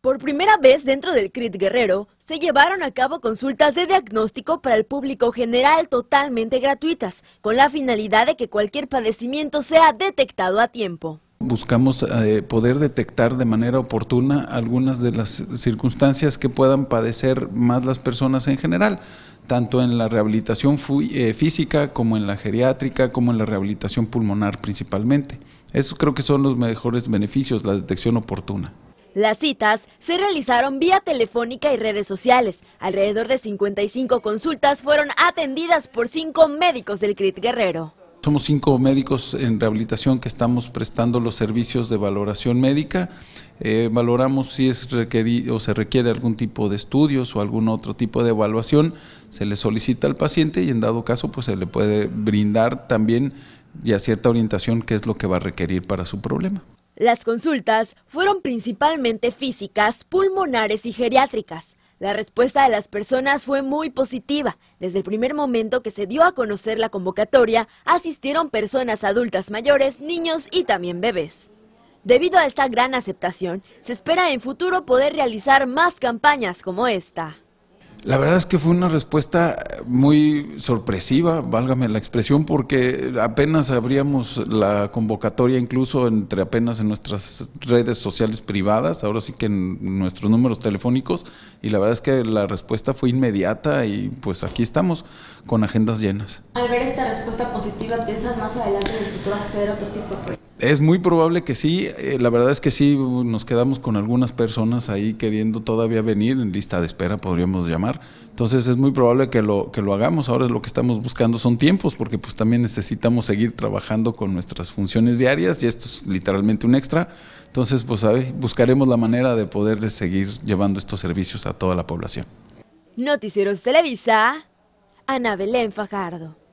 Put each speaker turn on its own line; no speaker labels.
Por primera vez dentro del CRIT Guerrero, se llevaron a cabo consultas de diagnóstico para el público general totalmente gratuitas, con la finalidad de que cualquier padecimiento sea detectado a tiempo.
Buscamos eh, poder detectar de manera oportuna algunas de las circunstancias que puedan padecer más las personas en general, tanto en la rehabilitación eh, física como en la geriátrica, como en la rehabilitación pulmonar principalmente. Eso creo que son los mejores beneficios, la detección oportuna.
Las citas se realizaron vía telefónica y redes sociales. Alrededor de 55 consultas fueron atendidas por cinco médicos del CRIT Guerrero.
Somos cinco médicos en rehabilitación que estamos prestando los servicios de valoración médica. Eh, valoramos si es requerido o se requiere algún tipo de estudios o algún otro tipo de evaluación. Se le solicita al paciente y en dado caso pues se le puede brindar también ya cierta orientación qué es lo que va a requerir para su problema.
Las consultas fueron principalmente físicas, pulmonares y geriátricas. La respuesta de las personas fue muy positiva. Desde el primer momento que se dio a conocer la convocatoria, asistieron personas adultas mayores, niños y también bebés. Debido a esta gran aceptación, se espera en futuro poder realizar más campañas como esta.
La verdad es que fue una respuesta muy sorpresiva, válgame la expresión, porque apenas abríamos la convocatoria incluso entre apenas en nuestras redes sociales privadas, ahora sí que en nuestros números telefónicos, y la verdad es que la respuesta fue inmediata y pues aquí estamos con agendas llenas.
Al ver esta respuesta positiva, ¿piensan más adelante en el futuro hacer otro tipo de proyectos?
Es muy probable que sí, eh, la verdad es que sí, nos quedamos con algunas personas ahí queriendo todavía venir, en lista de espera podríamos llamar, entonces es muy probable que lo... Que lo hagamos. Ahora es lo que estamos buscando son tiempos, porque pues también necesitamos seguir trabajando con nuestras funciones diarias y esto es literalmente un extra. Entonces, pues buscaremos la manera de poderles seguir llevando estos servicios a toda la población.
Noticieros Televisa, Ana Belén Fajardo.